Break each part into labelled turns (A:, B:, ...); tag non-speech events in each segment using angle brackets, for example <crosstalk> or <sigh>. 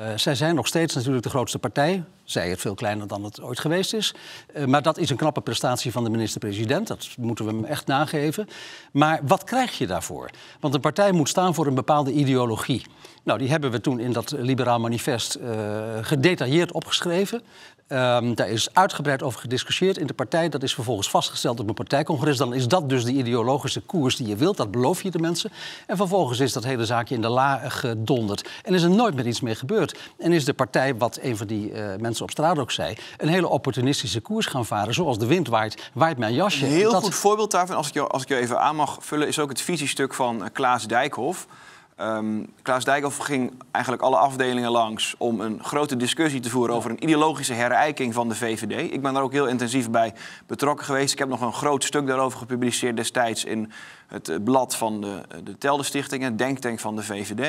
A: Eh, zij zijn nog steeds natuurlijk de grootste partij. Zij het veel kleiner dan het ooit geweest is. Eh, maar dat is een knappe prestatie van de minister-president. Dat moeten we hem echt nageven. Maar wat krijg je daarvoor? Want een partij moet staan voor een bepaalde ideologie. Nou, die hebben we toen in dat Liberaal Manifest eh, gedetailleerd opgeschreven. Ehm, daar is uitgebreid over gediscussieerd in de partij. Dat is vervolgens vastgesteld op een partijcongres. Dan is dat dus de ideologische koers die je wilt. Dat beloof je de mensen. En vervolgens is dat hele zaakje in de la gedonderd. En is er nooit meer iets mee gebeurd. En is de partij, wat een van die eh, mensen op straat ook zei, een hele opportunistische koers gaan varen.
B: Zoals de wind waait, waait mijn jasje. Een heel goed voorbeeld daarvan, als ik, je als ik jou even aan mag vullen, is ook het visiestuk van eh, Klaas Dijkhoff. Um, Klaas Dijkhoff ging eigenlijk alle afdelingen langs om een grote discussie te voeren over een ideologische herijking van de VVD. Ik ben daar ook heel intensief bij betrokken geweest. Ik heb nog een groot stuk daarover gepubliceerd destijds in het eh, blad van de, eh, de Telde Stichting, het denktank van de VVD.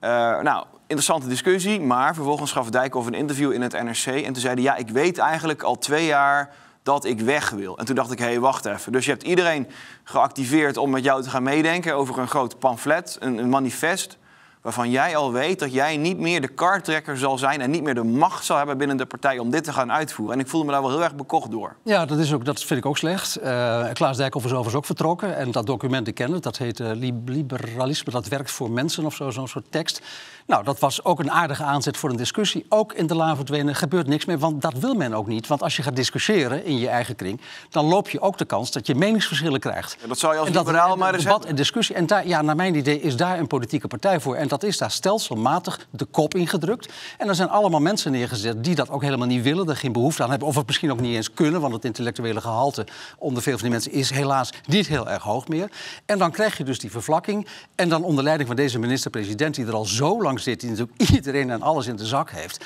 B: Eh, nou, interessante discussie, maar vervolgens gaf Dijkhoff een interview in het NRC en toen zei hij: ja, ik weet eigenlijk al twee jaar dat ik weg wil. En toen dacht ik, hé, hey, wacht even. Dus je hebt iedereen geactiveerd om met jou te gaan meedenken over een groot pamflet, een manifest waarvan jij al weet dat jij niet meer de kartrekker zal zijn en niet meer de macht zal hebben binnen de partij om dit te gaan uitvoeren. En ik voelde me daar wel heel erg bekocht door.
A: Ja, dat, is ook, dat vind ik ook slecht. Uh, Klaas Dijkhoff is overigens ook vertrokken en dat document, ik dat heet eh, liberalisme, dat werkt voor mensen of zo, zo'n soort tekst. Nou, dat was ook een aardige aanzet voor een discussie. Ook in de laan verdwenen gebeurt niks meer, want dat wil men ook niet. Want als je gaat discussiëren in je eigen kring, dan loop je ook de kans dat je meningsverschillen krijgt.
B: dat zou je als liberaal maar eens debat hebben.
A: en discussie. En daar, ja, naar mijn idee is daar een politieke partij voor. En dat is daar stelselmatig de kop ingedrukt. En er zijn allemaal mensen neergezet die dat ook helemaal niet willen, er geen behoefte aan hebben. Of het misschien ook niet eens kunnen, want het intellectuele gehalte onder veel van die mensen is helaas niet heel erg hoog meer. En dan krijg je dus die vervlakking. En dan onder leiding van deze minister-president, die er al zo lang zit, die natuurlijk <laughs> iedereen en alles in de zak heeft.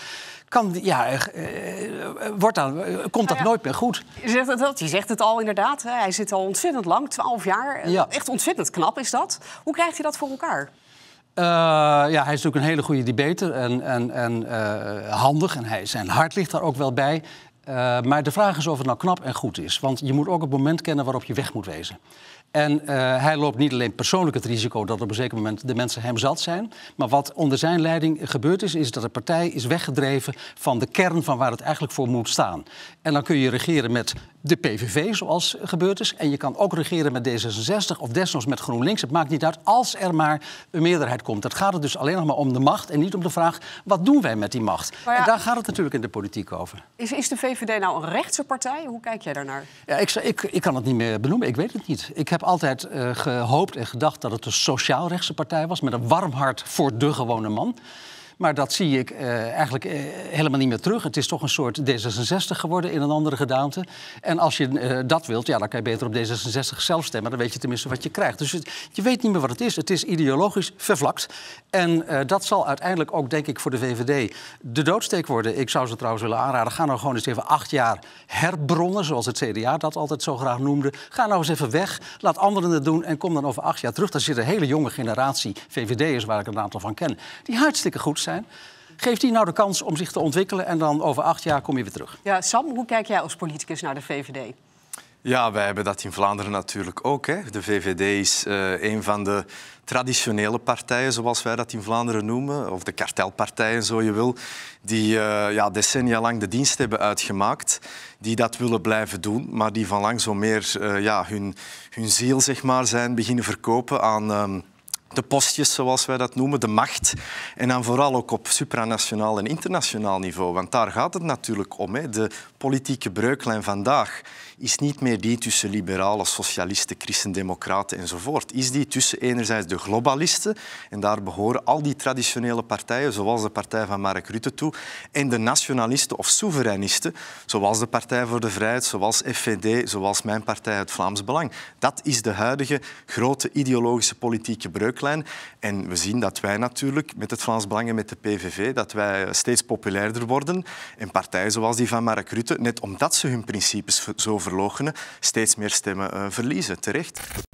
A: Kan, ja, eh, eh, wordt dan, eh, komt dat nou nooit meer goed. Je zegt, het, dat, je zegt het al inderdaad. Hij zit al ontzettend lang, twaalf jaar. Echt ontzettend knap is dat. Hoe krijgt hij dat voor elkaar? Eh, ja, hij is natuurlijk een hele goede debater en, en, en eh, handig. En hij, zijn hart ligt daar ook wel bij. Eh, maar de vraag is of het nou knap en goed is. Want je moet ook het moment kennen waarop je weg moet wezen. En eh, hij loopt niet alleen persoonlijk het risico dat op een zeker moment de mensen hem zat zijn. Maar wat onder zijn leiding gebeurd is, is dat de partij is weggedreven van de kern van waar het eigenlijk voor moet staan. En dan kun je regeren met de PVV, zoals gebeurd is. En je kan ook regeren met D66 of desnoods met GroenLinks. Het maakt niet uit als er maar een meerderheid komt. Het gaat het dus alleen nog maar om de macht en niet om de vraag: wat doen wij met die macht? en daar gaat het natuurlijk in de politiek over. Is, is de VVD nou een rechtse partij? Hoe kijk jij daarnaar? Ja, ik, ik, ik kan het niet meer benoemen. Ik weet het niet. Ik heb altijd eh, gehoopt en gedacht dat het een sociaal-rechtse partij was... met een warm hart voor de gewone man. Maar dat zie ik eh, eigenlijk eh, helemaal niet meer terug. Het is toch een soort D66 geworden in een andere gedaante. En als je eh, dat wilt, ja, dan kan je beter op D66 zelf stemmen. Dan weet je tenminste wat je krijgt. Dus je weet niet meer wat het is. Het is ideologisch vervlakt. En dat zal uiteindelijk ook, denk ik, voor de VVD de doodsteek worden. Ik zou ze trouwens willen aanraden. Ga nou gewoon eens even acht jaar herbronnen, zoals het CDA dat altijd zo graag noemde. Ga nou eens even weg. Laat anderen het doen en kom dan over acht jaar terug. Dan zit een hele jonge generatie VVD'ers, waar ik een aantal van ken, die hartstikke goed zijn zijn. Geef die nou de kans om zich te ontwikkelen en dan over acht jaar kom je weer terug. Ja, Sam, hoe kijk jij als politicus naar de
C: VVD? Ja, wij hebben dat in Vlaanderen natuurlijk ook. Hè. De VVD is uh, een van de traditionele partijen, zoals wij dat in Vlaanderen noemen, of de kartelpartijen, zo je wil, die eh, ja, decennia lang de dienst hebben uitgemaakt, die dat willen blijven doen, maar die van lang zo meer eh, ja, hun, hun ziel zeg maar, zijn beginnen verkopen aan... Ehm, de postjes, zoals wij dat noemen, de macht. En dan vooral ook op supranationaal en internationaal niveau. Want daar gaat het natuurlijk om. Hè. De politieke breuklijn vandaag is niet meer die tussen liberalen, socialisten, christendemocraten enzovoort. Is die tussen enerzijds de globalisten, en daar behoren al die traditionele partijen, zoals de partij van Mark Rutte toe, en de nationalisten of soevereinisten, zoals de Partij voor de Vrijheid, zoals FVD, zoals mijn partij, het Vlaams Belang. Dat is de huidige grote ideologische politieke breuklijn klein. En we zien dat wij natuurlijk met het Vlaams Belang en met de PVV dat wij steeds populairder worden. En partijen zoals die van Marek Rutte, net omdat ze hun principes zo verloochenen, steeds meer stemmen eh, verliezen. Terecht.